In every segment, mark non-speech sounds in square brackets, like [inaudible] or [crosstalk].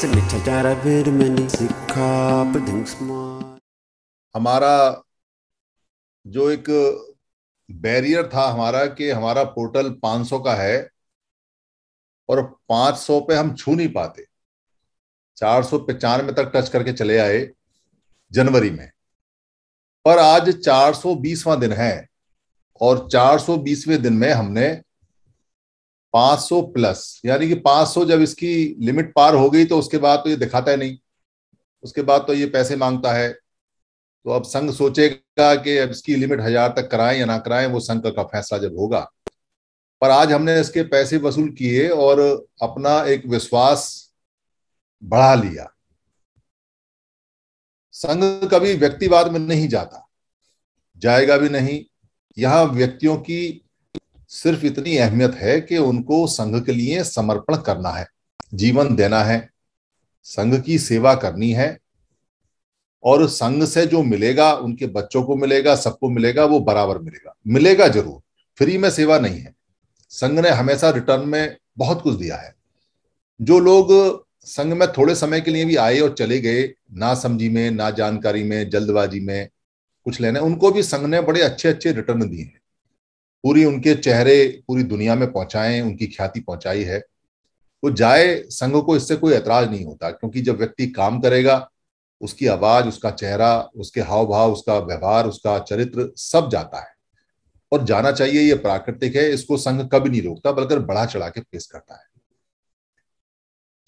से मिठा चारा फिर मैंने सीखा हमारा जो एक बैरियर था हमारा कि हमारा पोर्टल 500 का है और 500 पे हम छू नहीं पाते चार सौ पचानवे तक टच करके चले आए जनवरी में पर आज चार सौ बीसवा दिन है और चार सौ बीसवें दिन में हमने 500 प्लस यानी कि 500 जब इसकी लिमिट पार हो गई तो उसके बाद तो ये दिखाता है नहीं उसके बाद तो ये पैसे मांगता है तो अब संघ सोचेगा कि अब इसकी लिमिट हजार तक कराएं या ना कराएं वो संघ का फैसला जब होगा पर आज हमने इसके पैसे वसूल किए और अपना एक विश्वास बढ़ा लिया संघ कभी व्यक्तिवाद में नहीं जाता जाएगा भी नहीं यहां व्यक्तियों की सिर्फ इतनी अहमियत है कि उनको संघ के लिए समर्पण करना है जीवन देना है संघ की सेवा करनी है और संघ से जो मिलेगा उनके बच्चों को मिलेगा सबको मिलेगा वो बराबर मिलेगा मिलेगा जरूर फ्री में सेवा नहीं है संघ ने हमेशा रिटर्न में बहुत कुछ दिया है जो लोग संघ में थोड़े समय के लिए भी आए और चले गए ना समझी में ना जानकारी में जल्दबाजी में कुछ लेने उनको भी संघ ने बड़े अच्छे अच्छे रिटर्न दिए हैं पूरी उनके चेहरे पूरी दुनिया में पहुंचाएं उनकी ख्याति पहुंचाई है वो जाए संघ को इससे कोई ऐतराज नहीं होता क्योंकि जब व्यक्ति काम करेगा उसकी आवाज उसका चेहरा उसके हाव भाव उसका व्यवहार उसका चरित्र सब जाता है और जाना चाहिए ये प्राकृतिक है इसको संघ कभी नहीं रोकता बल्कि बढ़ा चढ़ा के पेश करता है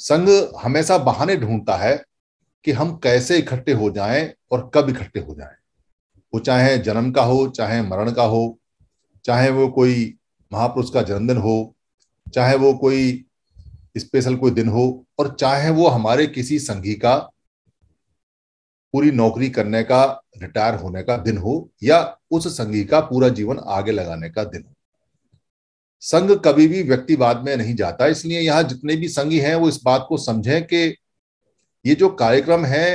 संघ हमेशा बहाने ढूंढता है कि हम कैसे इकट्ठे हो जाएं और कब इकट्ठे हो जाएं वो चाहे जन्म का हो चाहे मरण का हो चाहे वो कोई महापुरुष का जन्मदिन हो चाहे वो कोई स्पेशल कोई दिन हो और चाहे वो हमारे किसी संघी का पूरी नौकरी करने का रिटायर होने का दिन हो या उस संघी का पूरा जीवन आगे लगाने का दिन हो संघ कभी भी व्यक्तिवाद में नहीं जाता इसलिए यहाँ जितने भी संघी हैं वो इस बात को समझें कि ये जो कार्यक्रम है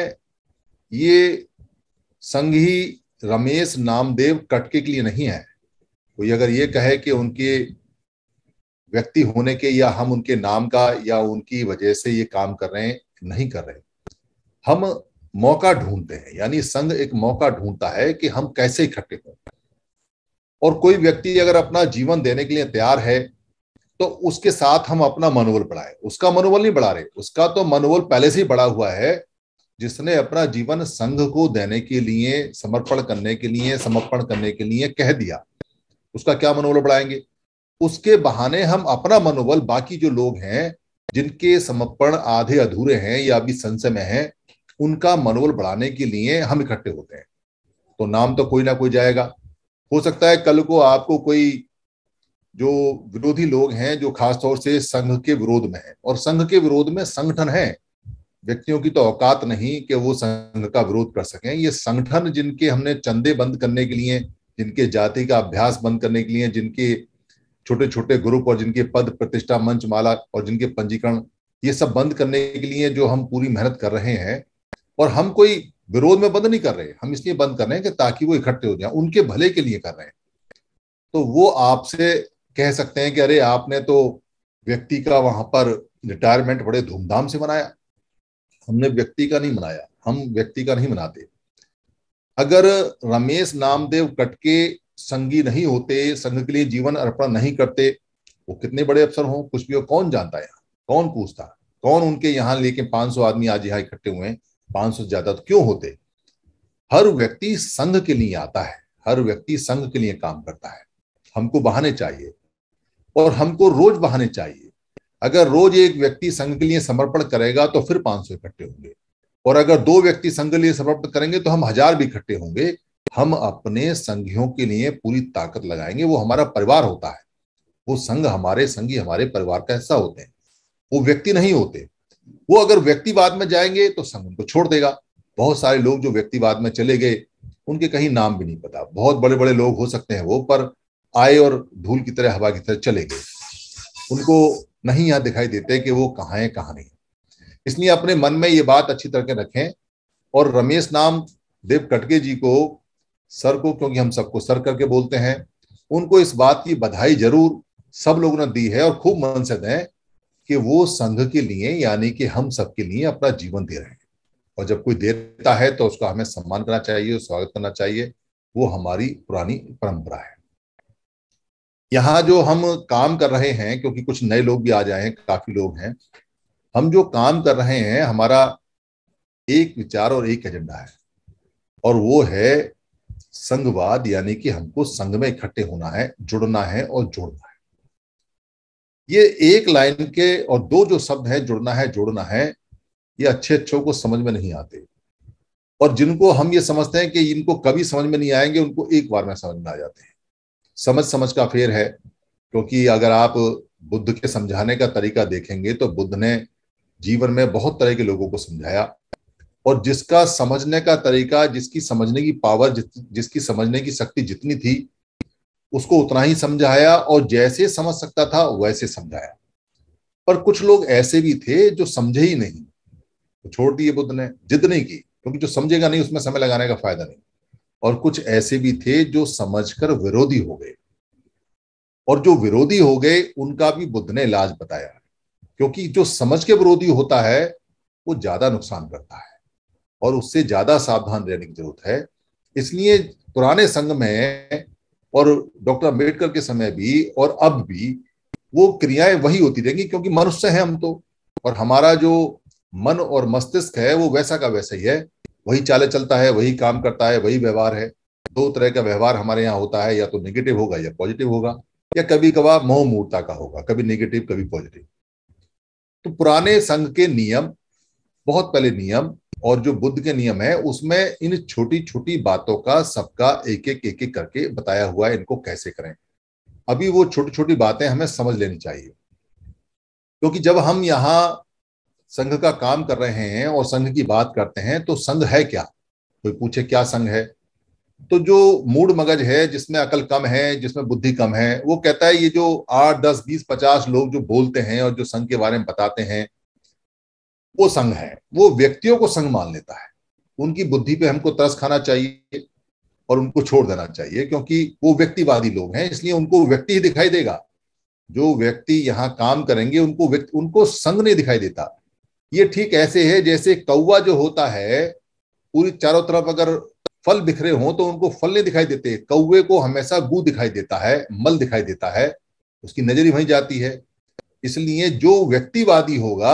ये संघी रमेश नामदेव कटके के लिए नहीं है कोई अगर ये कहे कि उनके व्यक्ति होने के या हम उनके नाम का या उनकी वजह से ये काम कर रहे हैं नहीं कर रहे हम मौका ढूंढते हैं यानी संघ एक मौका ढूंढता है कि हम कैसे इकट्ठे हों और कोई व्यक्ति अगर अपना जीवन देने के लिए तैयार है तो उसके साथ हम अपना मनोबल बढ़ाए उसका मनोबल नहीं बढ़ा रहे उसका तो मनोबल पहले से ही बढ़ा हुआ है जिसने अपना जीवन संघ को देने के लिए समर्पण करने के लिए समर्पण करने के लिए कह दिया उसका क्या मनोबल बढ़ाएंगे उसके बहाने हम अपना मनोबल बाकी जो लोग हैं जिनके समर्पण आधे अधूरे हैं या अभी संशय में हैं उनका मनोबल बढ़ाने के लिए हम इकट्ठे होते हैं तो नाम तो कोई ना कोई जाएगा हो सकता है कल को आपको कोई जो विरोधी लोग हैं जो खासतौर से संघ के विरोध में है और संघ के विरोध में संगठन है व्यक्तियों की तो औकात नहीं कि वो संघ का विरोध कर सकें ये संगठन जिनके हमने चंदे बंद करने के लिए जिनके जाति का अभ्यास बंद करने के लिए जिनके छोटे छोटे ग्रुप और जिनके पद प्रतिष्ठा मंच माला और जिनके पंजीकरण ये सब बंद करने के लिए जो हम पूरी मेहनत कर रहे हैं और हम कोई विरोध में बंद नहीं कर रहे हम इसलिए बंद कर रहे हैं कि ताकि वो इकट्ठे हो जाए उनके भले के लिए कर रहे हैं तो वो आपसे कह सकते हैं कि अरे आपने तो व्यक्ति का वहां पर रिटायरमेंट बड़े धूमधाम से मनाया हमने व्यक्ति का नहीं मनाया हम व्यक्ति का नहीं मनाते अगर रमेश नामदेव कटके संगी नहीं होते संघ के लिए जीवन अर्पण नहीं करते वो कितने बड़े अफसर हों कुछ भी हो कौन जानता है यहाँ कौन पूछता कौन उनके यहाँ लेके 500 आदमी आज यहाँ इकट्ठे हुए हैं 500 से ज्यादा तो क्यों होते हर व्यक्ति संघ के लिए आता है हर व्यक्ति संघ के लिए काम करता है हमको बहाने चाहिए और हमको रोज बहाने चाहिए अगर रोज एक व्यक्ति संघ के लिए समर्पण करेगा तो फिर 500 इकट्ठे होंगे और अगर दो व्यक्ति संघ लिए समर्पित करेंगे तो हम हजार भी इकट्ठे होंगे हम अपने संघियों के लिए पूरी ताकत लगाएंगे वो हमारा परिवार होता है वो संघ हमारे संघी हमारे परिवार का हिस्सा होते हैं वो व्यक्ति नहीं होते वो अगर व्यक्तिवाद में जाएंगे तो संघ उनको छोड़ देगा बहुत सारे लोग जो व्यक्तिवाद में चले गए उनके कहीं नाम भी नहीं पता बहुत बड़े बड़े लोग हो सकते हैं वो पर आए और धूल की तरह हवा की तरह चले गए उनको नहीं यहां दिखाई देते कि वो कहाँ है कहाँ नहीं इसलिए अपने मन में ये बात अच्छी तरह के रखें और रमेश नाम देव कटके जी को सर को क्योंकि हम सबको सर करके बोलते हैं उनको इस बात की बधाई जरूर सब लोगों ने दी है और खूब मन से दें कि वो संघ के लिए यानी कि हम सबके लिए अपना जीवन दे रहे हैं और जब कोई देता है तो उसका हमें सम्मान करना चाहिए स्वागत करना चाहिए वो हमारी पुरानी परंपरा है यहाँ जो हम काम कर रहे हैं क्योंकि कुछ नए लोग भी आ जाए हैं काफी लोग हैं हम जो काम कर रहे हैं हमारा एक विचार और एक एजेंडा है और वो है संघवाद यानी कि हमको संघ में इकट्ठे होना है जुड़ना है और जोड़ना है ये एक लाइन के और दो जो शब्द हैं जुड़ना है जोड़ना है ये अच्छे अच्छों को समझ में नहीं आते और जिनको हम ये समझते हैं कि इनको कभी समझ में नहीं आएंगे उनको एक बार में समझ में आ जाते हैं समझ समझ का फेर है क्योंकि अगर आप बुद्ध के समझाने का तरीका देखेंगे तो बुद्ध ने जीवन में बहुत तरह के लोगों को समझाया और जिसका समझने का तरीका जिसकी समझने की पावर जिसकी समझने की शक्ति जितनी थी उसको उतना ही समझाया और जैसे समझ सकता था वैसे समझाया पर कुछ लोग ऐसे भी थे जो समझे ही नहीं तो छोड़ दिए बुद्ध ने जिद नहीं की क्योंकि जो समझेगा नहीं उसमें समय लगाने का फायदा नहीं और कुछ ऐसे भी थे जो समझकर विरोधी हो गए और जो विरोधी हो गए उनका भी बुद्ध ने इलाज बताया क्योंकि जो समझ के विरोधी होता है वो ज्यादा नुकसान करता है और उससे ज्यादा सावधान रहने की जरूरत है इसलिए पुराने संघ में और डॉक्टर अम्बेडकर के समय भी और अब भी वो क्रियाएं वही होती रहेंगी क्योंकि मनुष्य है हम तो और हमारा जो मन और मस्तिष्क है वो वैसा का वैसा ही है वही चाले चलता है वही काम करता है वही व्यवहार है दो तरह का व्यवहार हमारे यहाँ होता है या तो नेगेटिव होगा या पॉजिटिव होगा या कभी कभार मोहमूर्ता का होगा कभी नेगेटिव कभी पॉजिटिव तो पुराने संघ के नियम बहुत पहले नियम और जो बुद्ध के नियम है उसमें इन छोटी छोटी बातों का सबका एक एक एक एक करके बताया हुआ है इनको कैसे करें अभी वो छोटी छोटी बातें हमें समझ लेनी चाहिए क्योंकि जब हम यहाँ संघ का काम कर रहे हैं और संघ की बात करते हैं तो संघ है क्या कोई पूछे क्या संघ है तो जो मूड मगज है जिसमें अकल कम है जिसमें बुद्धि कम है वो कहता है ये जो आठ दस बीस पचास लोग जो बोलते हैं और जो संघ के बारे में बताते हैं वो संघ है वो व्यक्तियों को संघ मान लेता है उनकी बुद्धि पे हमको तरस खाना चाहिए और उनको छोड़ देना चाहिए क्योंकि वो व्यक्तिवादी लोग हैं इसलिए उनको व्यक्ति ही दिखाई देगा जो व्यक्ति यहाँ काम करेंगे उनको व्यक्ति उनको संघ नहीं दिखाई देता ये ठीक ऐसे है जैसे कौवा जो होता है पूरी चारों तरफ अगर फल बिखरे हों तो उनको फल नहीं दिखाई देते कौवे को हमेशा गु दिखाई देता है मल दिखाई देता है उसकी नजर ही वहीं जाती है इसलिए जो व्यक्तिवादी होगा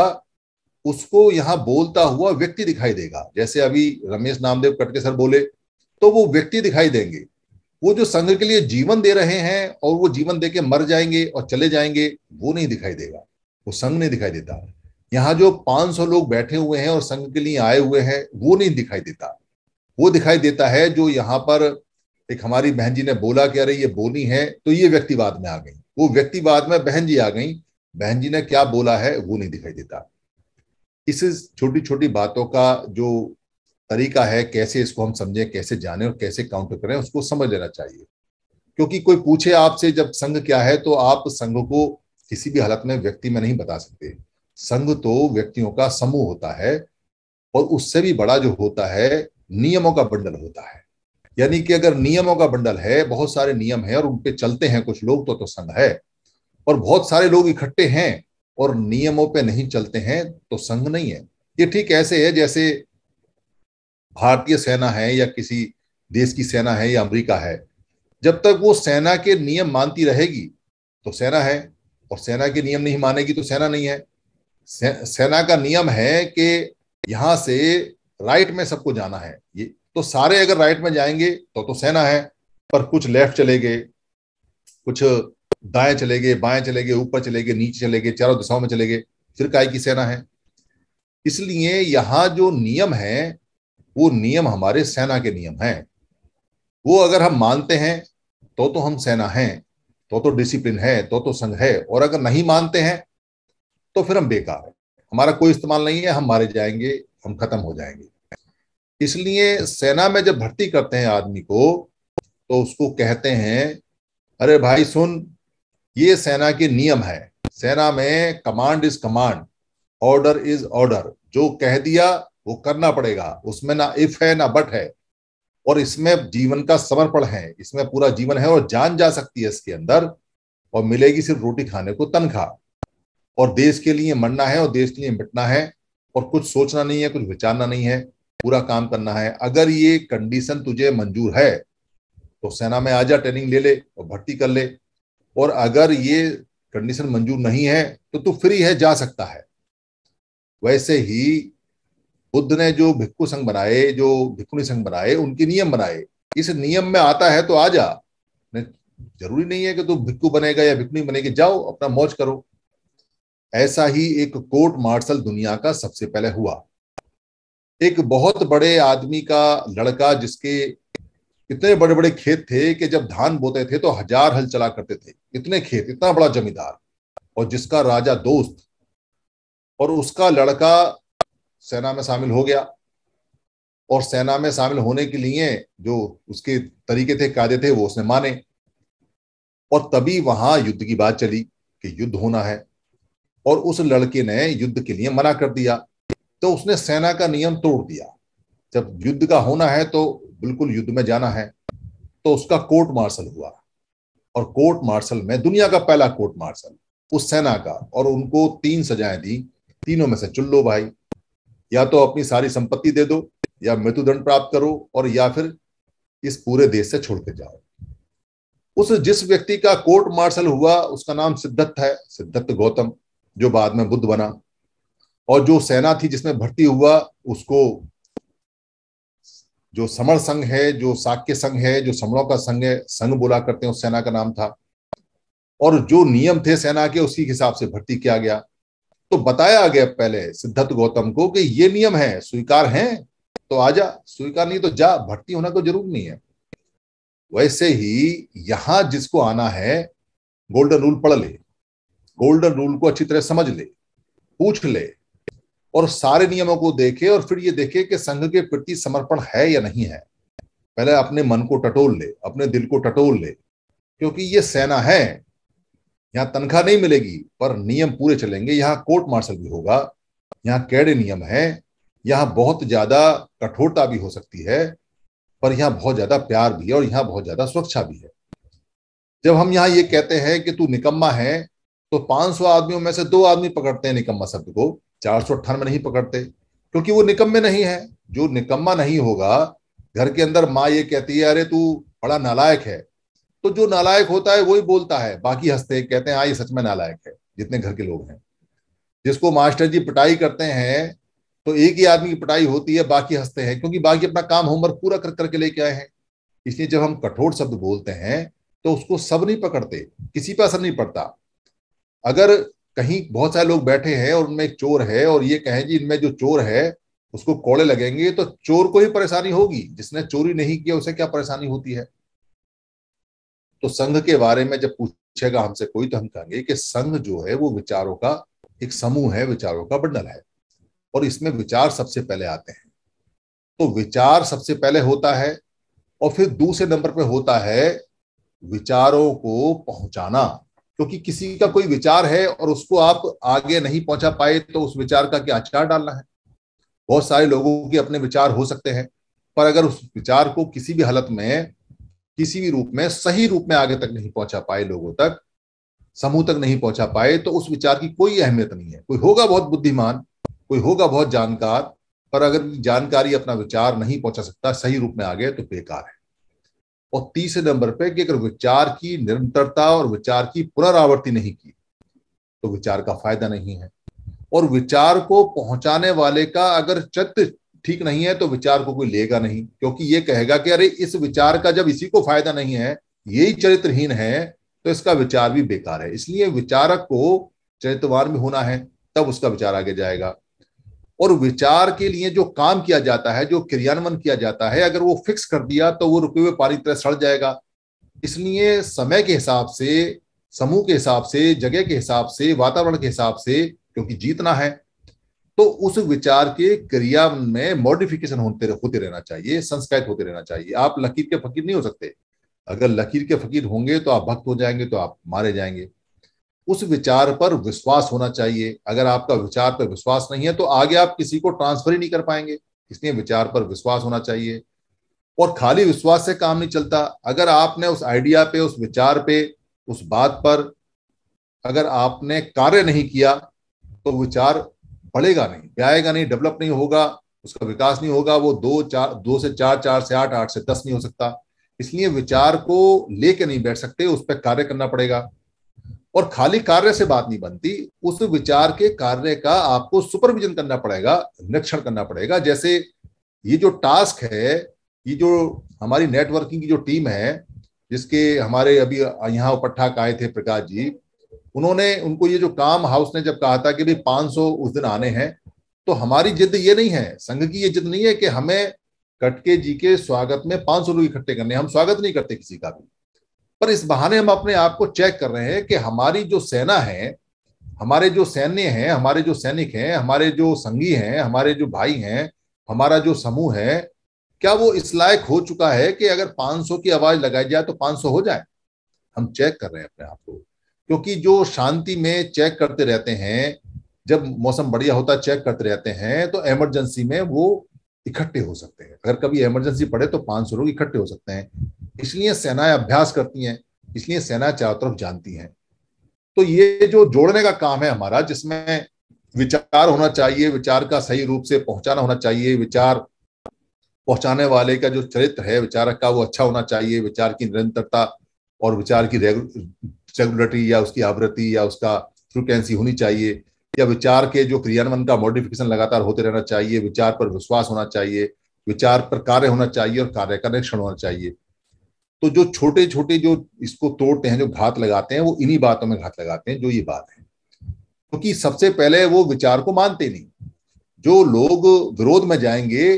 उसको यहां बोलता हुआ व्यक्ति दिखाई देगा जैसे अभी रमेश नामदेव कटके सर बोले तो वो व्यक्ति दिखाई देंगे वो जो संघ के लिए जीवन दे रहे हैं और वो जीवन दे के मर जाएंगे और चले जाएंगे वो नहीं दिखाई देगा वो संघ नहीं दिखाई देता यहाँ जो 500 लोग बैठे हुए हैं और संघ के लिए आए हुए हैं वो नहीं दिखाई देता वो दिखाई देता है जो यहाँ पर एक हमारी बहन जी ने बोला कि अरे ये बोली है तो ये व्यक्तिवाद में आ गई वो व्यक्तिवाद में बहन जी आ गई बहन जी ने क्या बोला है वो नहीं दिखाई देता इस छोटी छोटी बातों का जो तरीका है कैसे इसको हम समझें कैसे जाने और कैसे काउंटर करें उसको समझ लेना चाहिए क्योंकि कोई पूछे आपसे जब संघ क्या है तो आप संघ को किसी भी हालत में व्यक्ति में नहीं बता सकते संघ तो व्यक्तियों का समूह होता है और उससे भी बड़ा जो होता है नियमों का बंडल होता है यानी कि अगर नियमों का बंडल है बहुत सारे नियम है और उन पे चलते हैं कुछ लोग तो, तो संघ है और बहुत सारे लोग इकट्ठे हैं और नियमों पे नहीं चलते हैं तो संघ नहीं है ये ठीक ऐसे है जैसे भारतीय सेना है या किसी देश की सेना है या अमेरिका है जब तक वो सेना के नियम मानती रहेगी तो सेना है और सेना के नियम नहीं मानेगी तो सेना नहीं है से, सेना का नियम है कि यहां से राइट में सबको जाना है ये तो सारे अगर राइट में जाएंगे तो तो सेना है पर कुछ लेफ्ट चले गए कुछ दाएं चले गए बाएं चले गए ऊपर चले गए नीचे चले गए चारों दिशाओं में चले गए फिर काय की सेना है इसलिए यहां जो नियम है वो नियम हमारे सेना के नियम हैं वो अगर हम मानते हैं तो तो हम सेना हैं तो तो डिसिप्लिन है तो तो संघ है और अगर नहीं मानते हैं तो फिर हम बेकार हैं हमारा कोई इस्तेमाल नहीं है हम मारे जाएंगे हम खत्म हो जाएंगे इसलिए सेना में जब भर्ती करते हैं आदमी को तो उसको कहते हैं अरे भाई सुन ये सेना के नियम है सेना में command is command order is order जो कह दिया वो करना पड़ेगा उसमें ना इफ है ना बट है और इसमें जीवन का समर्पण है इसमें पूरा जीवन है और जान जा सकती है इसके अंदर और मिलेगी सिर्फ रोटी खाने को तनख्वाह और देश के लिए मरना है और देश के लिए मिटना है और कुछ सोचना नहीं है कुछ विचारना नहीं है पूरा काम करना है अगर ये कंडीशन तुझे मंजूर है तो सेना में आ जा ट्रेनिंग ले ले और भर्ती कर ले और अगर ये कंडीशन मंजूर नहीं है तो तू फ्री है जा सकता है वैसे ही बुद्ध ने जो भिक्खु संघ बनाए जो भिक्खुनी संघ बनाए उनके नियम बनाए इस नियम में आता है तो आ जा जरूरी नहीं है कि तू भिक्खु बनेगा या भिक्खुनी बनेगी जाओ अपना मौज करो ऐसा ही एक कोर्ट मार्शल दुनिया का सबसे पहले हुआ एक बहुत बड़े आदमी का लड़का जिसके इतने बड़े बड़े खेत थे कि जब धान बोते थे तो हजार हल चला करते थे इतने खेत इतना बड़ा जमींदार और जिसका राजा दोस्त और उसका लड़का सेना में शामिल हो गया और सेना में शामिल होने के लिए जो उसके तरीके थे कायदे थे वो उसने माने और तभी वहां युद्ध की बात चली कि युद्ध होना है और उस लड़के ने युद्ध के लिए मना कर दिया तो उसने सेना का नियम तोड़ दिया जब युद्ध का होना है तो बिल्कुल युद्ध में जाना है तो उसका कोर्ट मार्शल हुआ और कोर्ट मार्शल में दुनिया का पहला कोर्ट मार्शल उस सेना का और उनको तीन सजाएं दी तीनों में से चुल्लो भाई या तो अपनी सारी संपत्ति दे दो या मृत्युदंड प्राप्त करो और या फिर इस पूरे देश से छोड़ के जाओ उस जिस व्यक्ति का कोर्ट मार्शल हुआ उसका नाम सिद्धत है सिद्धत गौतम जो बाद में बुद्ध बना और जो सेना थी जिसमें भर्ती हुआ उसको जो समर संघ है जो साक्य संघ है जो समरों का संघ है संघ बोला करते हैं उस सेना का नाम था और जो नियम थे सेना के उसी के हिसाब से भर्ती किया गया तो बताया गया पहले सिद्धार्थ गौतम को कि ये नियम है स्वीकार है तो आजा स्वीकार नहीं तो जा भर्ती होना को जरूर नहीं है वैसे ही यहां जिसको आना है गोल्डन रूल पढ़ ले गोल्डन रूल को अच्छी तरह समझ ले पूछ ले और सारे नियमों को देखे और फिर ये देखे कि संघ के प्रति समर्पण है या नहीं है पहले अपने मन को टटोल ले अपने दिल को टटोल ले क्योंकि ये सेना है यहाँ तनख्वाह नहीं मिलेगी पर नियम पूरे चलेंगे यहाँ कोर्ट मार्शल भी होगा यहाँ कैडे नियम है यहाँ बहुत ज्यादा कठोरता भी हो सकती है पर यहाँ बहुत ज्यादा प्यार भी है और यहाँ बहुत ज्यादा सुरक्षा भी है जब हम यहाँ ये कहते हैं कि तू निकम्मा है तो 500 आदमियों में से दो आदमी पकड़ते हैं निकम्मा शब्द को चार सौ अट्ठानवे नहीं पकड़ते क्योंकि वो निकम्मे नहीं है जो निकम्मा नहीं होगा घर के अंदर माँ ये कहती है अरे तू बड़ा नालायक है तो जो नालायक होता है वही बोलता है बाकी हंसते कहते हैं हाँ ये सच में नालायक है जितने घर के लोग हैं जिसको मास्टर जी पिटाई करते हैं तो एक ही आदमी की पिटाई होती है बाकी हंसते हैं क्योंकि बाकी अपना काम होमवर्क पूरा कर करके लेके आए हैं इसलिए जब हम कठोर शब्द बोलते हैं तो उसको सब नहीं पकड़ते किसी पर असर नहीं पड़ता अगर कहीं बहुत सारे लोग बैठे हैं और उनमें एक चोर है और ये कहें जी इनमें जो चोर है उसको कोड़े लगेंगे तो चोर को ही परेशानी होगी जिसने चोरी नहीं किया उसे क्या परेशानी होती है तो संघ के बारे में जब पूछेगा हमसे कोई तो हम कहेंगे कि संघ जो है वो विचारों का एक समूह है विचारों का बंडल है और इसमें विचार सबसे पहले आते हैं तो विचार सबसे पहले होता है और फिर दूसरे नंबर पे होता है विचारों को पहुंचाना क्योंकि किसी का कोई विचार है और उसको आप आगे नहीं पहुंचा पाए तो उस विचार का क्या आचार डालना है बहुत सारे लोगों के अपने विचार हो सकते हैं पर अगर उस विचार को किसी भी हालत में किसी भी रूप में सही रूप में आगे तक नहीं पहुंचा पाए लोगों तक समूह तक नहीं पहुंचा पाए तो उस विचार की कोई अहमियत नहीं है कोई होगा बहुत बुद्धिमान कोई होगा बहुत जानकार पर अगर जानकारी अपना विचार नहीं पहुंचा सकता सही रूप में आगे तो बेकार है और तीसरे नंबर पर कि अगर विचार की निरंतरता और विचार की पुनरावृत्ति नहीं की तो विचार का फायदा नहीं है और विचार को पहुंचाने वाले का अगर चित्त ठीक नहीं है तो विचार को कोई लेगा नहीं क्योंकि ये कहेगा कि अरे इस विचार का जब इसी को फायदा नहीं है यही चरित्रहीन है तो इसका विचार भी बेकार है इसलिए विचारक को चरित्रवान भी होना है तब उसका विचार आगे जाएगा और विचार के लिए जो काम किया जाता है जो क्रियान्वयन किया जाता है अगर वो फिक्स कर दिया तो वो रुके हुए पानी तरह सड़ जाएगा इसलिए समय के हिसाब से समूह के हिसाब से जगह के हिसाब से वातावरण के हिसाब से क्योंकि जीतना है तो उस विचार के क्रिया में मॉडिफिकेशन होते होते रहना चाहिए संस्कारित होते रहना चाहिए आप लकीर के फकीर नहीं हो सकते अगर लकीर के फकीर होंगे तो आप भक्त हो जाएंगे तो आप मारे जाएंगे उस विचार पर विश्वास होना चाहिए अगर आपका विचार पर विश्वास नहीं है तो आगे आप किसी को ट्रांसफर ही नहीं कर पाएंगे इसलिए विचार पर विश्वास होना चाहिए और खाली विश्वास से काम नहीं चलता अगर आपने उस आइडिया पे उस विचार पे उस बात पर अगर आपने कार्य नहीं किया तो विचार बढ़ेगा नहीं जाएगा नहीं डेवलप नहीं होगा उसका विकास नहीं होगा वो दो चार दो से चार चार से आठ आठ से दस नहीं हो सकता इसलिए विचार को लेके नहीं बैठ सकते उस पर कार्य करना पड़ेगा और खाली कार्य से बात नहीं बनती उस विचार के कार्य का आपको सुपरविजन करना पड़ेगा निरीक्षण करना पड़ेगा जैसे ये जो टास्क है ये जो हमारी नेटवर्किंग की जो टीम है जिसके हमारे अभी यहाँ उपट्ठा आए थे प्रकाश जी उन्होंने उनको ये जो काम हाउस ने जब कहा था कि भाई पांच उस दिन आने हैं तो हमारी जिद ये नहीं है संघ की ये जिद नहीं है कि हमें कटके जी के स्वागत में 500 लोग इकट्ठे करने हम स्वागत नहीं करते किसी का भी पर इस बहाने हम अपने आप को चेक कर रहे हैं कि हमारी जो सेना है हमारे जो सैन्य हैं हमारे जो सैनिक हैं हमारे जो संगी हैं हमारे जो भाई हैं हमारा जो समूह है क्या वो इस लायक हो चुका है कि अगर 500 की आवाज लगाई जाए तो 500 हो जाए हम चेक कर रहे हैं अपने आप को क्योंकि जो शांति में चेक करते रहते हैं जब मौसम बढ़िया होता है चेक करते रहते हैं तो एमरजेंसी में वो इकट्ठे हो सकते हैं अगर कभी इमरजेंसी पड़े तो पांच सौ लोग इकट्ठे हो सकते हैं इसलिए सेनाएं अभ्यास करती हैं इसलिए सेना चारों तरफ जानती हैं तो ये जो जोड़ने का काम है हमारा जिसमें विचार होना चाहिए विचार का सही रूप से पहुंचाना होना चाहिए विचार पहुंचाने वाले का जो चरित्र है विचारक का वो अच्छा होना चाहिए विचार की निरंतरता और विचार की रेगुलरिटी या उसकी आवृत्ति या उसका फ्रिक्वेंसी होनी चाहिए या विचार के जो क्रियान्वयन का मॉडिफिकेशन लगातार होते रहना चाहिए विचार पर विश्वास होना चाहिए विचार पर कार्य होना चाहिए और कार्य का निरीक्षण होना चाहिए तो जो छोटे छोटे जो इसको तोड़ते हैं जो घात लगाते हैं वो इन्हीं बातों में घात लगाते हैं जो ये बात है क्योंकि तो सबसे पहले वो विचार को मानते नहीं जो लोग विरोध में जाएंगे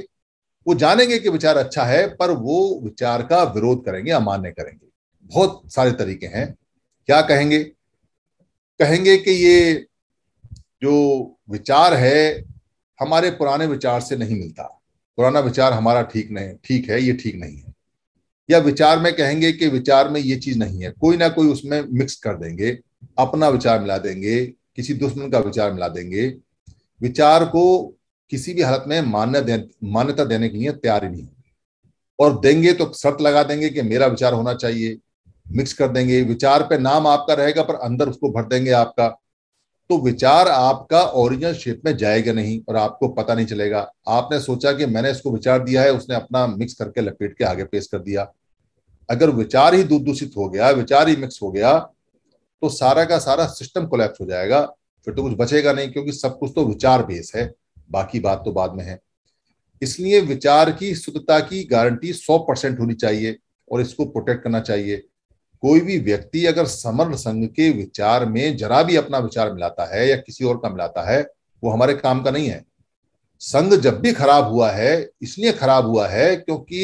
वो जानेंगे कि विचार अच्छा है पर वो विचार का विरोध करेंगे अमान्य करेंगे बहुत सारे तरीके हैं क्या कहेंगे कहेंगे कि ये जो विचार है हमारे पुराने विचार से नहीं मिलता पुराना विचार हमारा ठीक नहीं ठीक है ये ठीक नहीं है या विचार में कहेंगे कि विचार में ये चीज नहीं है कोई ना कोई उसमें मिक्स कर देंगे अपना विचार मिला देंगे किसी दुश्मन का विचार मिला देंगे विचार को किसी भी हालत में मान्य दे, मान्यता देने के लिए तैयार ही नहीं और देंगे तो शर्त लगा देंगे कि मेरा विचार होना चाहिए मिक्स कर देंगे विचार पे नाम आपका रहेगा पर अंदर उसको भर देंगे आपका तो विचार आपका ओरिजिनल शेप में जाएगा नहीं और आपको पता नहीं चलेगा आपने सोचा कि मैंने इसको विचार दिया है उसने अपना मिक्स करके लपेट के आगे पेश कर दिया अगर विचार ही दूध दूषित हो गया विचार ही मिक्स हो गया तो सारा का सारा सिस्टम कोलेप्स हो जाएगा फिर तो कुछ बचेगा नहीं क्योंकि सब कुछ तो विचार बेस है बाकी बात तो बाद में है इसलिए विचार की शुद्धता की गारंटी 100 परसेंट होनी चाहिए और इसको प्रोटेक्ट करना चाहिए कोई भी व्यक्ति अगर समर्ण संघ के विचार में जरा भी अपना विचार मिलाता है या किसी और का मिलाता है वो हमारे काम का नहीं है संघ जब भी खराब हुआ है इसलिए खराब हुआ है क्योंकि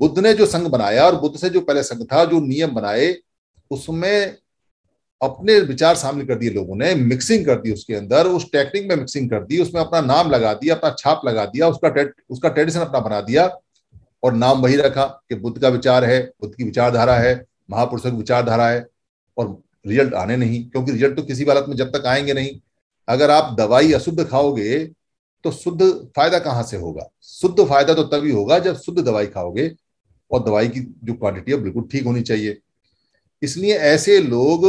बुद्ध ने जो संघ बनाया और बुद्ध से जो पहले संघ था जो नियम बनाए उसमें अपने विचार शामिल कर दिए लोगों ने मिक्सिंग कर दी उसके अंदर उस टेक्निक में मिक्सिंग कर दी उसमें अपना नाम लगा दिया अपना छाप लगा दिया उसका उसका ट्रेडिशन अपना बना दिया और नाम वही रखा कि बुद्ध का विचार है बुद्ध की विचारधारा है महापुरुषों की विचारधारा है और रिजल्ट आने नहीं क्योंकि रिजल्ट तो किसी हालत में जब तक आएंगे नहीं अगर आप दवाई अशुद्ध खाओगे तो शुद्ध फायदा कहां से होगा शुद्ध फायदा तो तभी होगा जब शुद्ध दवाई खाओगे और दवाई की जो क्वांटिटी है बिल्कुल ठीक होनी चाहिए इसलिए ऐसे लोग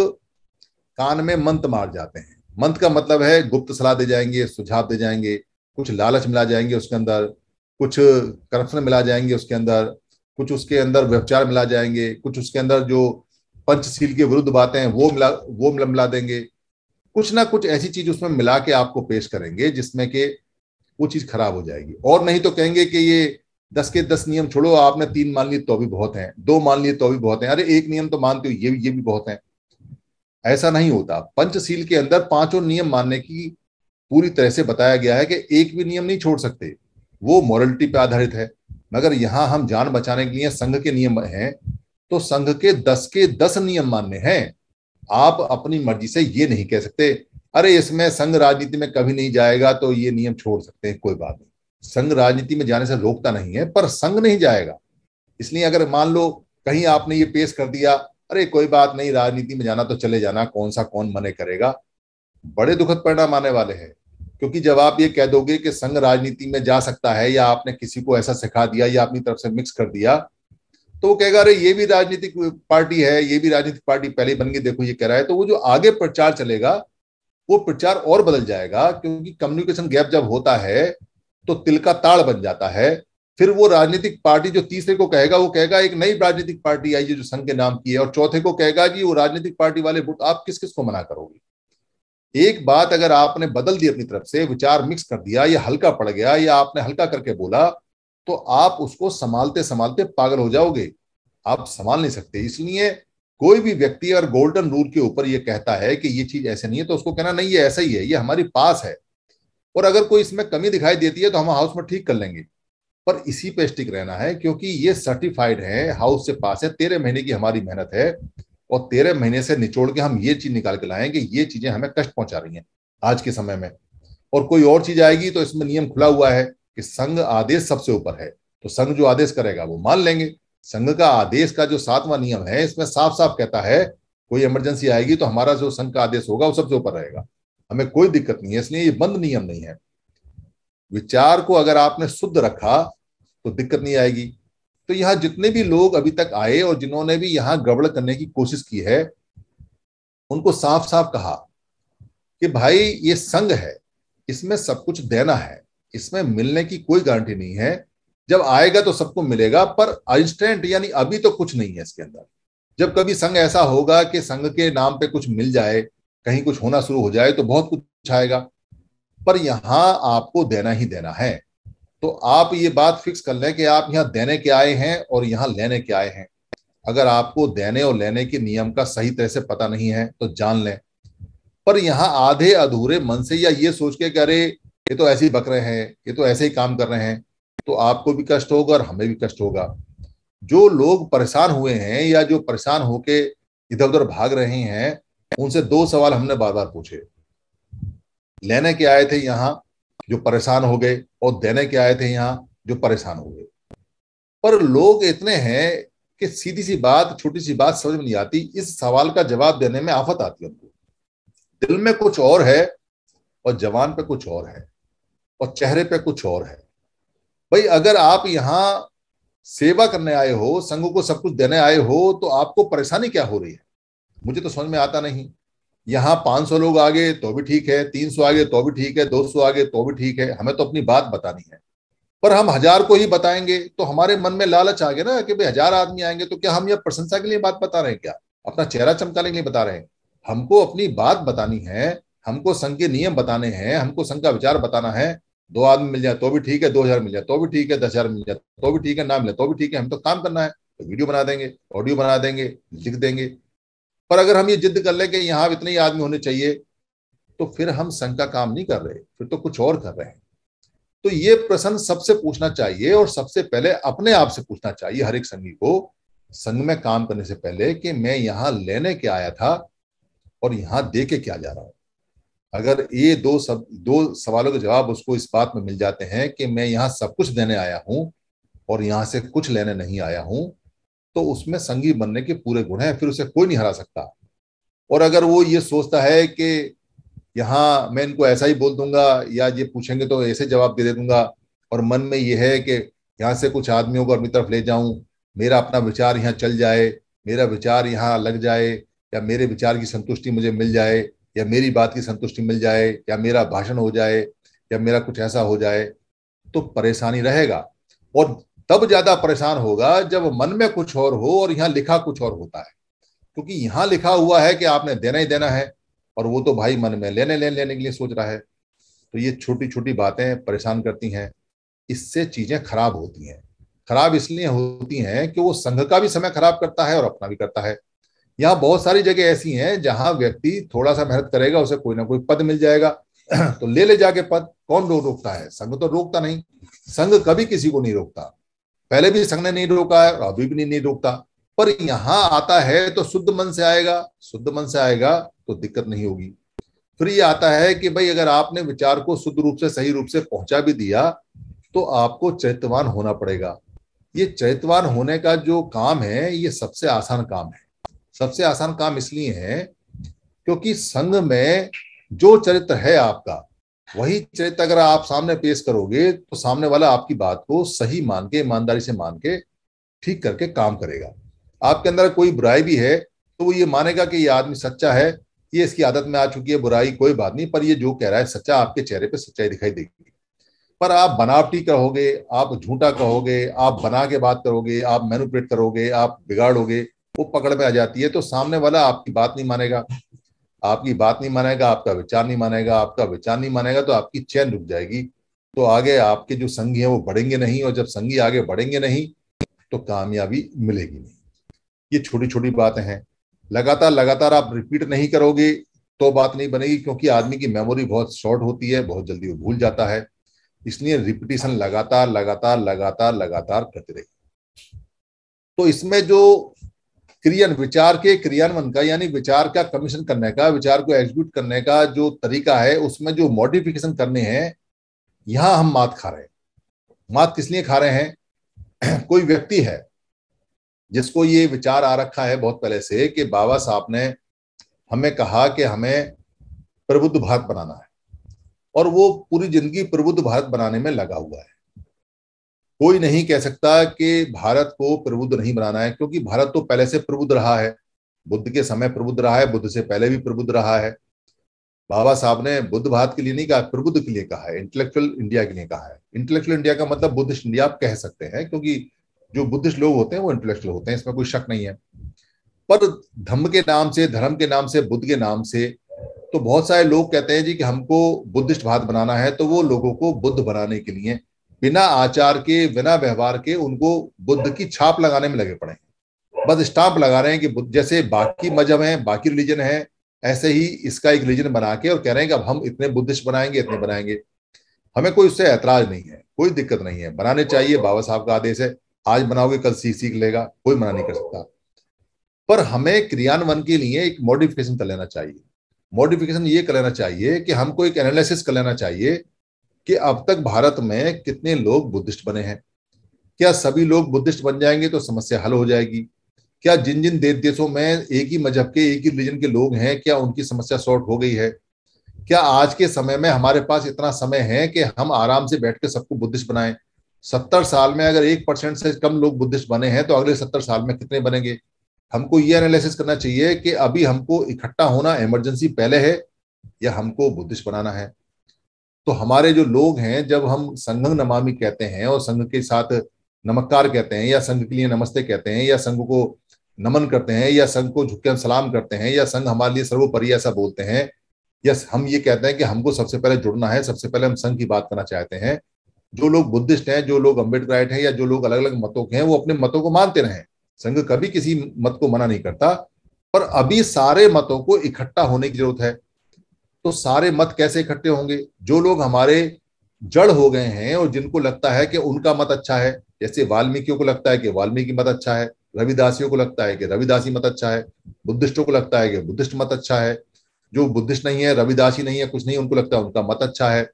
कान में मंत मार जाते हैं मंत का मतलब है गुप्त सलाह दे जाएंगे सुझाव दे जाएंगे कुछ लालच मिला जाएंगे उसके अंदर कुछ करप्शन मिला जाएंगे उसके अंदर कुछ उसके अंदर व्यवचार मिला जाएंगे कुछ उसके अंदर जो पंचशील के विरुद्ध बातें हैं वो मिला वो मिला मिला देंगे कुछ ना कुछ ऐसी चीज उसमें मिला के आपको पेश करेंगे जिसमें कि वो चीज खराब हो जाएगी और नहीं तो कहेंगे कि ये दस के दस नियम छोड़ो आपने तीन मान लिए तो भी बहुत हैं दो मान लिए तो भी बहुत हैं अरे एक नियम तो मानते हो ये भी ये भी बहुत हैं ऐसा नहीं होता पंचशील के अंदर पांचों नियम मानने की पूरी तरह से बताया गया है कि एक भी नियम नहीं छोड़ सकते वो मॉरलिटी पे आधारित है मगर यहां हम जान बचाने के लिए संघ के नियम हैं तो संघ के दस के दस नियम मान्य हैं आप अपनी मर्जी से ये नहीं कह सकते अरे इसमें संघ राजनीति में कभी नहीं जाएगा तो ये नियम छोड़ सकते हैं कोई बात नहीं संघ राजनीति में जाने से रोकता नहीं है पर संघ नहीं जाएगा इसलिए अगर मान लो कहीं आपने ये पेश कर दिया अरे कोई बात नहीं राजनीति में जाना तो चले जाना कौन सा कौन मने करेगा बड़े दुखद परिणाम आने वाले हैं क्योंकि जब आप ये कह दोगे कि संघ राजनीति में जा सकता है या आपने किसी को ऐसा सिखा दिया या अपनी तरफ से मिक्स कर दिया तो वो कहेगा अरे ये भी राजनीतिक पार्टी है ये भी राजनीतिक पार्टी पहले बन गई देखो ये कह रहा है तो वो जो आगे प्रचार चलेगा वो प्रचार और बदल जाएगा क्योंकि कम्युनिकेशन गैप जब होता है तो तिल का ताड़ बन जाता है फिर वो राजनीतिक पार्टी जो तीसरे को कहेगा वो कहेगा एक नई राजनीतिक पार्टी आई है जो संघ के नाम की है और चौथे को कहेगा कि वो राजनीतिक पार्टी वाले वोट आप किस किस को मना करोगे एक बात अगर आपने बदल दी अपनी तरफ से विचार मिक्स कर दिया या हल्का पड़ गया या आपने हल्का करके बोला तो आप उसको संभालते संभालते पागल हो जाओगे आप संभाल नहीं सकते इसलिए कोई भी व्यक्ति अगर गोल्डन रूल के ऊपर ये कहता है कि ये चीज ऐसे नहीं है तो उसको कहना नहीं ये ऐसा ही है ये हमारी पास है और अगर कोई इसमें कमी दिखाई देती है तो हम हाउस में ठीक कर लेंगे पर इसी पे स्टिक रहना है क्योंकि ये सर्टिफाइड है हाउस से पास है तेरह महीने की हमारी मेहनत है और तेरह महीने से निचोड़ के हम ये चीज निकाल के लाए कि ये चीजें हमें कष्ट पहुंचा रही हैं आज के समय में और कोई और चीज आएगी तो इसमें नियम खुला हुआ है कि संघ आदेश सबसे ऊपर है तो संघ जो आदेश करेगा वो मान लेंगे संघ का आदेश का जो सातवां नियम है इसमें साफ साफ कहता है कोई इमरजेंसी आएगी तो हमारा जो संघ का आदेश होगा वो सबसे ऊपर रहेगा हमें कोई दिक्कत नहीं है इसलिए ये बंद नियम नहीं है विचार को अगर आपने शुद्ध रखा तो दिक्कत नहीं आएगी तो यहाँ जितने भी लोग अभी तक आए और जिन्होंने भी यहाँ गड़बड़ करने की कोशिश की है उनको साफ साफ कहा कि भाई ये संघ है इसमें सब कुछ देना है इसमें मिलने की कोई गारंटी नहीं है जब आएगा तो सबको मिलेगा पर इंस्टेंट यानी अभी तो कुछ नहीं है इसके अंदर जब कभी संघ ऐसा होगा कि संघ के नाम पे कुछ मिल जाए कहीं कुछ होना शुरू हो जाए तो बहुत कुछ आएगा पर यहां आपको देना ही देना है तो आप ये बात फिक्स कर लें कि आप यहाँ देने के आए हैं और यहाँ लेने के आए हैं अगर आपको देने और लेने के नियम का सही तरह से पता नहीं है तो जान लें पर यहाँ आधे अधूरे मन से या ये सोच के अरे ये तो ऐसे ही बक रहे हैं ये तो ऐसे ही काम कर रहे हैं तो आपको भी कष्ट होगा और हमें भी कष्ट होगा जो लोग परेशान हुए हैं या जो परेशान होके इधर उधर भाग रहे हैं उनसे दो सवाल हमने बार बार पूछे लेने के आए थे यहां जो परेशान हो गए और देने के आए थे यहाँ जो परेशान हो गए पर लोग इतने हैं कि सीधी सी बात छोटी सी बात समझ में नहीं आती इस सवाल का जवाब देने में आफत आती है उनको दिल में कुछ और है और जवान पे कुछ और है और चेहरे पे कुछ और है भाई अगर आप यहां सेवा करने आए हो संघ को सब कुछ देने आए हो तो आपको परेशानी क्या हो रही है मुझे तो समझ में आता नहीं यहाँ 500 लोग आ गए तो भी ठीक है 300 आ गए तो भी ठीक है 200 आ गए तो भी ठीक है हमें तो अपनी बात बतानी है पर हम हजार को ही बताएंगे तो हमारे मन में लालच आ गया ना कि भाई हजार आदमी आएंगे तो क्या हम यह प्रशंसा के लिए बात बता रहे हैं क्या अपना चेहरा चमकाने के लिए बता रहे हैं हमको अपनी बात बतानी है हमको संघ के नियम बताने हैं हमको संघ का विचार बताना है दो आदमी मिल जाए तो भी ठीक है दो हजार मिल जाए तो भी ठीक है दस हजार मिल जाए तो भी ठीक है ना मिले तो भी ठीक है हम तो काम करना है तो वीडियो बना देंगे ऑडियो बना देंगे लिख देंगे पर अगर हम ये जिद कर ले कि यहाँ इतने ही आदमी होने चाहिए तो फिर हम संघ का काम नहीं कर रहे फिर तो कुछ और कर रहे हैं तो ये प्रश्न सबसे पूछना चाहिए और सबसे पहले अपने आप से पूछना चाहिए हर एक संघी को संघ में काम करने से पहले कि मैं यहां लेने के आया था और यहां दे के क्या जा रहा हूं अगर ये दो सब दो सवालों के जवाब उसको इस बात में मिल जाते हैं कि मैं यहां सब कुछ देने आया हूं और यहां से कुछ लेने नहीं आया हूं तो उसमें संगी बनने के पूरे गुण हैं फिर उसे कोई नहीं हरा सकता और अगर वो ये सोचता है कि यहाँ मैं इनको ऐसा ही बोल दूंगा या ये पूछेंगे तो ऐसे जवाब दे दूंगा और मन में ये है कि यहाँ से कुछ आदमियों को अपनी तरफ ले जाऊं मेरा अपना विचार यहाँ चल जाए मेरा विचार यहाँ लग जाए या मेरे विचार की संतुष्टि मुझे मिल जाए या मेरी बात की संतुष्टि मिल जाए या मेरा भाषण हो जाए या मेरा कुछ ऐसा हो जाए तो परेशानी रहेगा और तब ज्यादा परेशान होगा जब मन में कुछ और हो और यहाँ लिखा कुछ और होता है क्योंकि यहाँ लिखा हुआ है कि आपने देना ही देना है और वो तो भाई मन में लेने लेने लेने के लिए सोच रहा है तो ये छोटी छोटी बातें परेशान करती हैं इससे चीजें खराब होती हैं खराब इसलिए होती हैं कि वो संघ का भी समय खराब करता है और अपना भी करता है यहाँ बहुत सारी जगह ऐसी हैं जहां व्यक्ति थोड़ा सा मेहनत करेगा उसे कोई ना कोई पद मिल जाएगा [clears throat] तो ले ले जाके पद कौन रोक रोकता है संघ तो रोकता नहीं संघ कभी किसी को नहीं रोकता पहले भी संघ ने नहीं रोका है और अभी भी नहीं, नहीं रोकता पर यहां आता है तो शुद्ध मन से आएगा शुद्ध मन से आएगा तो दिक्कत नहीं होगी फिर ये आता है कि भाई अगर आपने विचार को शुद्ध रूप से सही रूप से पहुंचा भी दिया तो आपको चैतवान होना पड़ेगा ये चैतवान होने का जो काम है ये सबसे आसान काम है सबसे आसान काम इसलिए है क्योंकि संघ में जो चरित्र है आपका वही चरित्र अगर आप सामने पेश करोगे तो सामने वाला आपकी बात को सही मान के ईमानदारी से मान के ठीक करके काम करेगा आपके अंदर कोई बुराई भी है तो वो ये मानेगा कि ये आदमी सच्चा है ये इसकी आदत में आ चुकी है बुराई कोई बात नहीं पर ये जो कह रहा है सच्चा आपके चेहरे पर सच्चाई दिखाई देगी पर आप बनावटी कहोगे आप झूठा कहोगे आप बना के बात करोगे आप मैनुपरेट करोगे आप बिगाड़ोगे वो पकड़ में आ जाती है तो सामने वाला आपकी बात नहीं मानेगा आपकी बात नहीं मानेगा आपका विचार नहीं मानेगा आपका विचार नहीं मानेगा तो आपकी चैन रुक जाएगी तो आगे आपके जो संगी है वो बढ़ेंगे नहीं और जब संगी आगे बढ़ेंगे नहीं तो कामयाबी मिलेगी नहीं ये छोटी छोटी बातें हैं लगातार लगातार आप रिपीट नहीं करोगे तो बात नहीं बनेगी क्योंकि आदमी की मेमोरी बहुत शॉर्ट होती है बहुत जल्दी वो भूल जाता है इसलिए रिपीटेशन लगातार लगातार लगातार लगातार करते रहिए तो इसमें जो क्रियन विचार के क्रियान्वयन का यानी विचार का कमीशन करने का विचार को एग्जीक्यूट करने का जो तरीका है उसमें जो मॉडिफिकेशन करने हैं यहां हम मात खा रहे हैं मात किस लिए खा रहे हैं [clears throat] कोई व्यक्ति है जिसको ये विचार आ रखा है बहुत पहले से कि बाबा साहब ने हमें कहा कि हमें प्रबुद्ध भारत बनाना है और वो पूरी जिंदगी प्रबुद्ध भारत बनाने में लगा हुआ है कोई नहीं कह सकता कि भारत को प्रबुद्ध नहीं बनाना है क्योंकि भारत तो पहले से प्रबुद्ध रहा है बुद्ध के समय प्रबुद्ध रहा है बुद्ध से पहले भी प्रबुद्ध रहा है बाबा साहब ने बुद्ध भारत के लिए नहीं कहा प्रबुद्ध के लिए कहा है इंटेलेक्चुअल इंडिया के लिए कहा है इंटेलेक्चुअल इंडिया का मतलब बुद्धिस्ट इंडिया आप कह सकते हैं क्योंकि जो बुद्धिस्ट लोग होते हैं वो इंटेलेक्चुअल होते हैं इसमें कोई शक नहीं है पर धम्म के नाम से धर्म के नाम से बुद्ध के नाम से तो बहुत सारे लोग कहते हैं जी कि हमको बुद्धिस्ट भारत बनाना है तो वो लोगों को बुद्ध बनाने के लिए बिना आचार के बिना व्यवहार के उनको बुद्ध की छाप लगाने में लगे पड़े बस स्टाम्प लगा रहे हैं कि जैसे बाकी मजहब हैं बाकी रिलीजन है ऐसे ही इसका एक रिलीजन बना के और कह रहे हैं कि अब हम इतने बुद्धिस्ट बनाएंगे इतने बनाएंगे हमें कोई उससे ऐतराज नहीं है कोई दिक्कत नहीं है बनाने चाहिए बाबा साहब का आदेश है आज बनाओगे कल सीख सीख लेगा कोई मना नहीं कर सकता पर हमें क्रियान्वयन के लिए एक मॉडिफिकेशन कर लेना चाहिए मॉडिफिकेशन ये कर लेना चाहिए कि हमको एक एनालिसिस कर लेना चाहिए कि अब तक भारत में कितने लोग बुद्धिस्ट बने हैं क्या सभी लोग बुद्धिस्ट बन जाएंगे तो समस्या हल हो जाएगी क्या जिन जिन देश देशों में एक ही मजहब के एक ही रिलीजन के लोग हैं क्या उनकी समस्या सॉर्ट हो गई है क्या आज के समय में हमारे पास इतना समय है कि हम आराम से बैठ के सबको बुद्धिस्ट बनाएं सत्तर साल में अगर एक परसेंट से कम लोग बुद्धिस्ट बने हैं तो अगले सत्तर साल में कितने बनेंगे हमको ये एनालिसिस करना चाहिए कि अभी हमको इकट्ठा होना इमरजेंसी पहले है या हमको बुद्धिस्ट बनाना है तो हमारे जो लोग हैं जब हम संघ नमामि कहते हैं और संघ के साथ नमस्कार कहते हैं या संघ के लिए नमस्ते कहते हैं या संघ को नमन करते हैं या संघ को झुक हम सलाम करते हैं या संघ हमारे लिए सर्वोपरि ऐसा बोलते हैं या हम ये कहते हैं कि हमको सबसे पहले जुड़ना है सबसे पहले हम संघ की बात करना चाहते हैं जो लोग बुद्धिस्ट हैं जो लोग अम्बेडकराइट हैं या जो लोग अलग अलग मतों के हैं वो अपने मतों को मानते रहे संघ कभी किसी मत को मना नहीं करता पर अभी सारे मतों को इकट्ठा होने की जरूरत है तो सारे मत कैसे इकट्ठे होंगे जो लोग हमारे जड़ हो गए हैं और जिनको लगता है कि उनका मत अच्छा है जैसे वाल्मीकियों को लगता है कि वाल्मीकि मत अच्छा है रविदासियों को लगता है कि रविदासी मत अच्छा है बुद्धिस्टों को लगता है कि बुद्धिस्ट मत अच्छा है जो बुद्धिस्ट नहीं है रविदासी नहीं है कुछ नहीं उनको लगता है उनका मत अच्छा है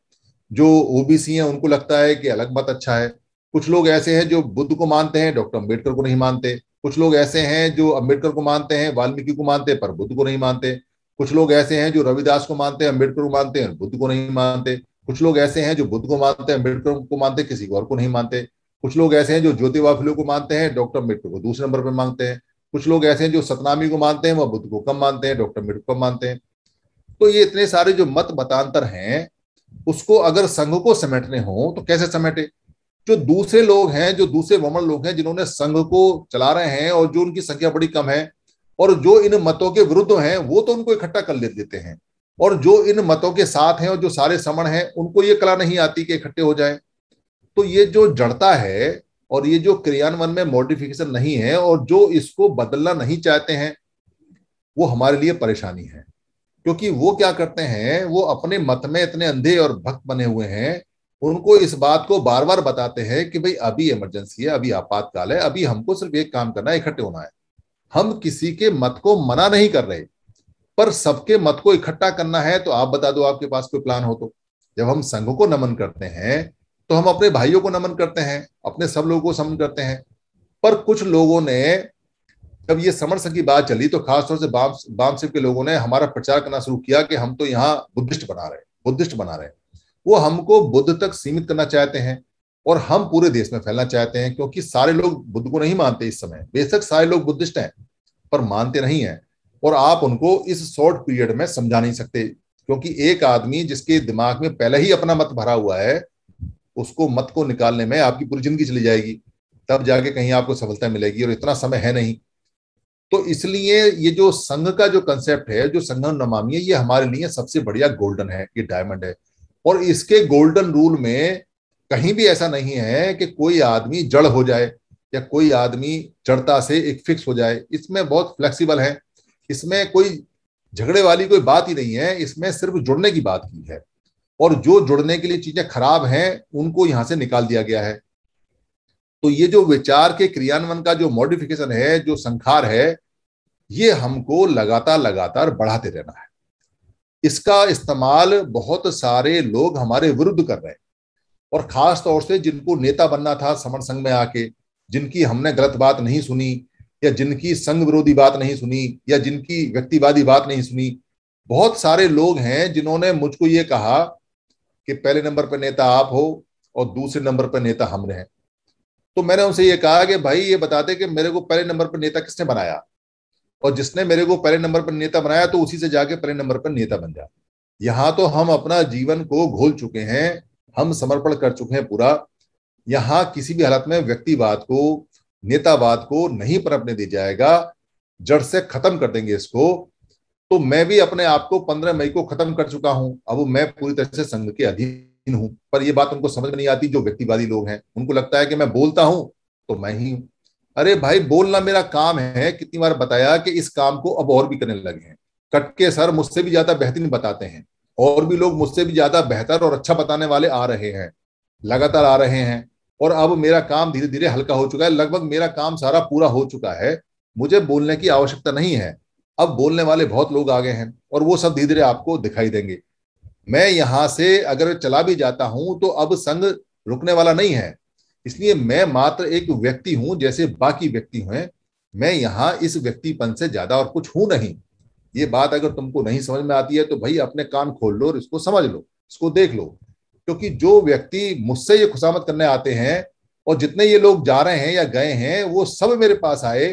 जो ओबीसी हैं उनको लगता है कि अलग मत अच्छा है कुछ लोग ऐसे हैं जो बुद्ध को मानते हैं डॉक्टर अम्बेडकर को नहीं मानते कुछ लोग ऐसे हैं जो अम्बेडकर को मानते हैं वाल्मीकि को मानते हैं पर बुद्ध को नहीं मानते कुछ लोग ऐसे हैं जो रविदास को मानते हैं अम्बेडकर को मानते हैं बुद्ध को नहीं मानते कुछ लोग ऐसे हैं जो बुद्ध को मानते हैं अम्बेडकर को मानते हैं किसी और को नहीं मानते कुछ लोग ऐसे हैं जो ज्योतिबा फुले को मानते हैं डॉक्टर अम्बेडकर को दूसरे नंबर पर मानते हैं कुछ लोग ऐसे हैं जो सतनामी को मानते हैं वह बुद्ध को कम मानते हैं डॉक्टर अम्बेडकर को कम मानते हैं तो ये इतने सारे जो मत मतांतर हैं उसको अगर संघ को समेटने हो तो कैसे समेटे जो दूसरे लोग हैं जो दूसरे वमन लोग हैं जिन्होंने संघ को चला रहे हैं और जो उनकी संख्या बड़ी कम है और जो इन मतों के विरुद्ध हैं वो तो उनको इकट्ठा कर लेते देते हैं और जो इन मतों के साथ हैं और जो सारे समण हैं उनको ये कला नहीं आती कि इकट्ठे हो जाएं तो ये जो जड़ता है और ये जो क्रियान्वयन में मॉडिफिकेशन नहीं है और जो इसको बदलना नहीं चाहते हैं वो हमारे लिए परेशानी है क्योंकि वो क्या करते हैं वो अपने मत में इतने अंधे और भक्त बने हुए हैं उनको इस बात को बार बार बताते हैं कि भाई अभी इमरजेंसी है अभी आपातकाल है अभी हमको सिर्फ एक काम करना है इकट्ठे होना है हम किसी के मत को मना नहीं कर रहे पर सबके मत को इकट्ठा करना है तो आप बता दो आपके पास कोई प्लान हो तो जब हम संघ को नमन करते हैं तो हम अपने भाइयों को नमन करते हैं अपने सब लोगों को समन करते हैं पर कुछ लोगों ने जब ये समर संघ की बात चली तो खासतौर से बाम बाम के लोगों ने हमारा प्रचार करना शुरू किया कि हम तो यहाँ बुद्धिस्ट बना रहे बुद्धिस्ट बना रहे वो हमको बुद्ध तक सीमित करना चाहते हैं और हम पूरे देश में फैलना चाहते हैं क्योंकि सारे लोग बुद्ध को नहीं मानते इस समय बेशक सारे लोग बुद्धिस्ट हैं पर मानते नहीं हैं और आप उनको इस शॉर्ट पीरियड में समझा नहीं सकते क्योंकि एक आदमी जिसके दिमाग में पहले ही अपना मत भरा हुआ है उसको मत को निकालने में आपकी पूरी जिंदगी चली जाएगी तब जाके कहीं आपको सफलता मिलेगी और इतना समय है नहीं तो इसलिए ये जो संघ का जो कंसेप्ट है जो संघ नमामी है ये हमारे लिए सबसे बढ़िया गोल्डन है ये डायमंड है और इसके गोल्डन रूल में कहीं भी ऐसा नहीं है कि कोई आदमी जड़ हो जाए या कोई आदमी जड़ता से एक फिक्स हो जाए इसमें बहुत फ्लेक्सिबल है इसमें कोई झगड़े वाली कोई बात ही नहीं है इसमें सिर्फ जुड़ने की बात की है और जो जुड़ने के लिए चीजें खराब हैं उनको यहां से निकाल दिया गया है तो ये जो विचार के क्रियान्वयन का जो मॉडिफिकेशन है जो संखार है ये हमको लगातार लगातार बढ़ाते रहना है इसका इस्तेमाल बहुत सारे लोग हमारे विरुद्ध कर रहे हैं और खास तौर से जिनको नेता बनना था समर संघ में आके जिनकी हमने गलत बात नहीं सुनी या जिनकी संघ विरोधी बात नहीं सुनी या जिनकी व्यक्तिवादी बात नहीं सुनी बहुत सारे लोग हैं जिन्होंने मुझको ये कहा कि पहले नंबर पर नेता आप हो और दूसरे नंबर पर नेता हम रहे तो मैंने उनसे ये कहा कि भाई ये बताते कि मेरे को पहले नंबर पर नेता किसने बनाया और जिसने मेरे को पहले नंबर पर नेता बनाया तो उसी से जाके पहले नंबर पर नेता बन जा यहां तो हम अपना जीवन को घोल चुके हैं हम समर्पण कर चुके हैं पूरा यहाँ किसी भी हालत में व्यक्तिवाद को नेतावाद को नहीं परपने दिया जाएगा जड़ से खत्म कर देंगे इसको तो मैं भी अपने आप को पंद्रह मई को खत्म कर चुका हूं अब मैं पूरी तरह से संघ के अधीन हूं पर यह बात उनको समझ में नहीं आती जो व्यक्तिवादी लोग हैं उनको लगता है कि मैं बोलता हूं तो मैं ही हूं अरे भाई बोलना मेरा काम है कितनी बार बताया कि इस काम को अब और भी करने लगे हैं कटके सर मुझसे भी ज्यादा बेहतरीन बताते हैं और भी लोग मुझसे भी ज्यादा बेहतर और अच्छा बताने वाले आ रहे हैं लगातार आ रहे हैं और अब मेरा काम धीरे धीरे हल्का हो चुका है लगभग मेरा काम सारा पूरा हो चुका है मुझे बोलने की आवश्यकता नहीं है अब बोलने वाले बहुत लोग आ गए हैं और वो सब धीरे धीरे आपको दिखाई देंगे मैं यहाँ से अगर चला भी जाता हूं तो अब संग रुकने वाला नहीं है इसलिए मैं मात्र एक व्यक्ति हूं जैसे बाकी व्यक्ति हैं मैं यहाँ इस व्यक्तिपन से ज्यादा और कुछ हूं नहीं ये बात अगर तुमको नहीं समझ में आती है तो भाई अपने कान खोल लो और इसको समझ लो इसको देख लो क्योंकि जो व्यक्ति मुझसे ये खुशामद करने आते हैं और जितने ये लोग जा रहे हैं या गए हैं वो सब मेरे पास आए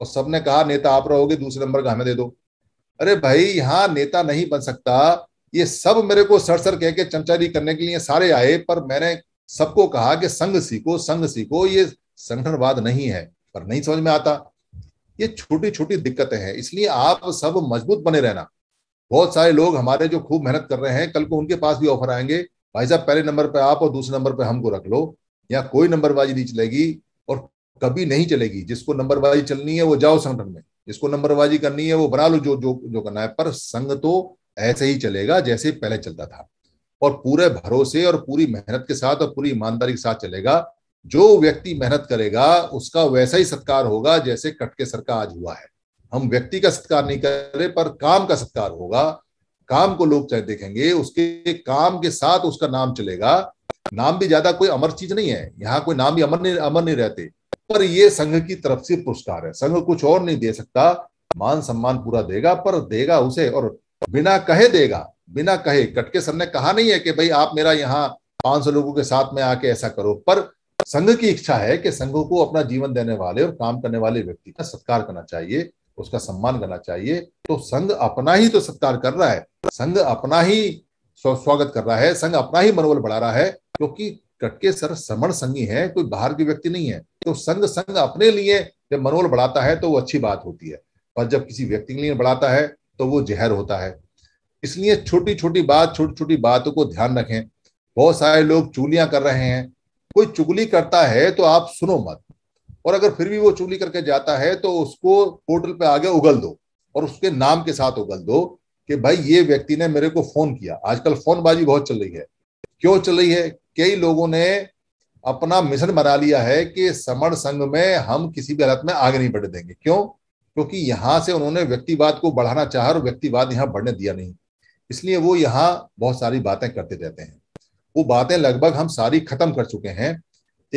और सबने कहा नेता आप रहोगे दूसरे नंबर का हमें दे दो अरे भाई यहाँ नेता नहीं बन सकता ये सब मेरे को सर सर कह के चमचारी करने के लिए सारे आए पर मैंने सबको कहा कि संघ सीखो संघ सीखो ये संगठनवाद नहीं है पर नहीं समझ में आता ये छोटी छोटी दिक्कतें हैं इसलिए आप सब मजबूत बने रहना बहुत सारे लोग हमारे जो खूब मेहनत कर रहे हैं कल को उनके पास भी ऑफर आएंगे भाई साहब पहले नंबर पर आप और दूसरे नंबर पर हमको रख लो या कोई नंबरबाजी नहीं चलेगी और कभी नहीं चलेगी जिसको नंबरबाजी चलनी है वो जाओ संगठन में जिसको नंबरबाजी करनी है वो बना लो जो जो जो करना है पर संघ तो ऐसे ही चलेगा जैसे पहले चलता था और पूरे भरोसे और पूरी मेहनत के साथ और पूरी ईमानदारी के साथ चलेगा जो व्यक्ति मेहनत करेगा उसका वैसा ही सत्कार होगा जैसे कटकेसर का आज हुआ है हम व्यक्ति का सत्कार नहीं कर रहे पर काम का सत्कार होगा काम को लोग चाहे देखेंगे उसके काम के साथ उसका नाम चलेगा नाम भी ज्यादा कोई अमर चीज नहीं है यहाँ कोई नाम भी अमर नहीं अमर नहीं रहते पर ये संघ की तरफ से पुरस्कार है संघ कुछ और नहीं दे सकता मान सम्मान पूरा देगा पर देगा उसे और बिना कहे देगा बिना कहे कटके सर ने कहा नहीं है कि भाई आप मेरा यहाँ पांच सौ लोगों के साथ में आके ऐसा करो पर संघ की इच्छा है कि संघ को अपना जीवन देने वाले और काम करने वाले व्यक्ति का सत्कार करना चाहिए उसका सम्मान करना चाहिए तो संघ अपना ही तो सत्कार कर रहा है संघ अपना ही स्वागत कर रहा है संघ अपना ही मनोबल बढ़ा रहा है क्योंकि कटके सर समण संघी है कोई बाहर के व्यक्ति नहीं है तो संघ संघ अपने लिए जब मनोबल बढ़ाता है तो वो अच्छी बात होती है पर जब किसी व्यक्ति के लिए बढ़ाता है तो वो जहर होता है इसलिए छोटी छोटी बात छोटी छोटी बातों को ध्यान रखें बहुत सारे लोग चूलियां कर रहे हैं कोई चुगली करता है तो आप सुनो मत और अगर फिर भी वो चुगली करके जाता है तो उसको पोर्टल पे आगे उगल दो और उसके नाम के साथ उगल दो कि भाई ये व्यक्ति ने मेरे को फोन किया आजकल फोनबाजी बहुत चल रही है क्यों चल रही है कई लोगों ने अपना मिशन बना लिया है कि समण संघ में हम किसी भी हालत में आगे नहीं बढ़ देंगे क्यों क्योंकि यहां से उन्होंने व्यक्तिवाद को बढ़ाना चाहा और व्यक्तिवाद यहाँ बढ़ने दिया नहीं इसलिए वो यहाँ बहुत सारी बातें करते रहते हैं वो बातें लगभग हम सारी खत्म कर चुके हैं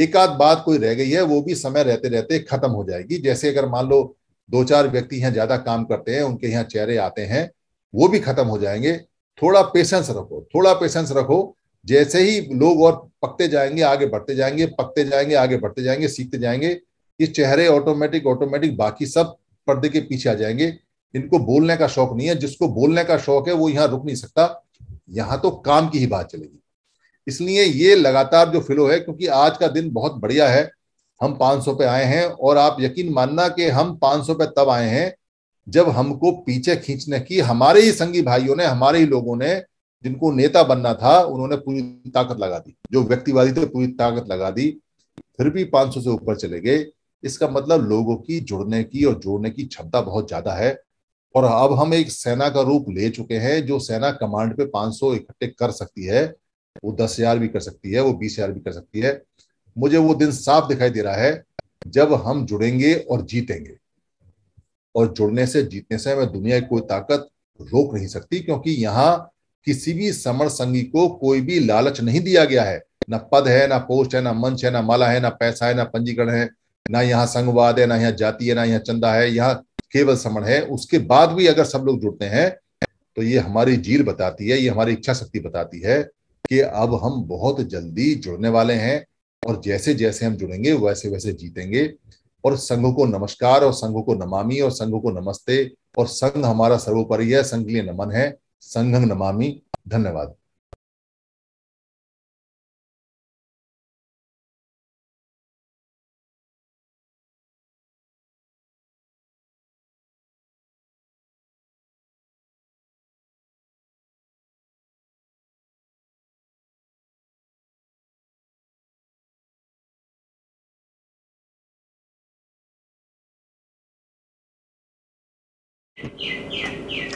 एक आध बात कोई रह गई है वो भी समय रहते रहते खत्म हो जाएगी जैसे अगर मान लो दो चार व्यक्ति यहाँ ज्यादा काम करते हैं उनके यहाँ चेहरे आते हैं वो भी खत्म हो जाएंगे थोड़ा पेशेंस रखो थोड़ा पेशेंस रखो जैसे ही लोग और पकते जाएंगे आगे बढ़ते जाएंगे पकते जाएंगे आगे बढ़ते जाएंगे सीखते जाएंगे ये चेहरे ऑटोमेटिक ऑटोमेटिक बाकी सब पर्दे के पीछे आ जाएंगे इनको बोलने का शौक नहीं है जिसको बोलने का शौक है वो यहाँ रुक नहीं सकता यहाँ तो काम की ही बात चलेगी इसलिए ये लगातार जो फ्लो है क्योंकि आज का दिन बहुत बढ़िया है हम 500 पे आए हैं और आप यकीन मानना कि हम 500 पे तब आए हैं जब हमको पीछे खींचने की हमारे ही संगी भाइयों ने हमारे ही लोगों ने जिनको नेता बनना था उन्होंने पूरी ताकत लगा दी जो व्यक्तिवादी थे पूरी ताकत लगा दी फिर भी 500 से ऊपर चले गए इसका मतलब लोगों की जुड़ने की और जोड़ने की क्षमता बहुत ज्यादा है और अब हम एक सेना का रूप ले चुके हैं जो सेना कमांड पे 500 इकट्ठे कर सकती है वो दस हजार भी कर सकती है वो बीस हजार भी कर सकती है मुझे वो दिन साफ दिखाई दे रहा है जब हम जुड़ेंगे और जीतेंगे और जुड़ने से जीतने से हमें दुनिया की कोई ताकत रोक नहीं सकती क्योंकि यहां किसी भी समर संगी को कोई भी लालच नहीं दिया गया है ना पद है ना पोस्ट है ना मंच है ना माला है ना पैसा है ना पंजीकरण है ना यहाँ संघवाद है ना यहाँ जाति है ना यहाँ चंदा है यहाँ केवल समण है उसके बाद भी अगर सब लोग जुड़ते हैं तो ये हमारी जीर बताती है ये हमारी इच्छा शक्ति बताती है कि अब हम बहुत जल्दी जुड़ने वाले हैं और जैसे जैसे हम जुड़ेंगे वैसे वैसे जीतेंगे और संघ को नमस्कार और संघ को नमामि और संघ को नमस्ते और संघ हमारा सर्वोपरि है संघ के लिए नमन है संघ नमामि धन्यवाद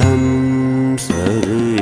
अमसरी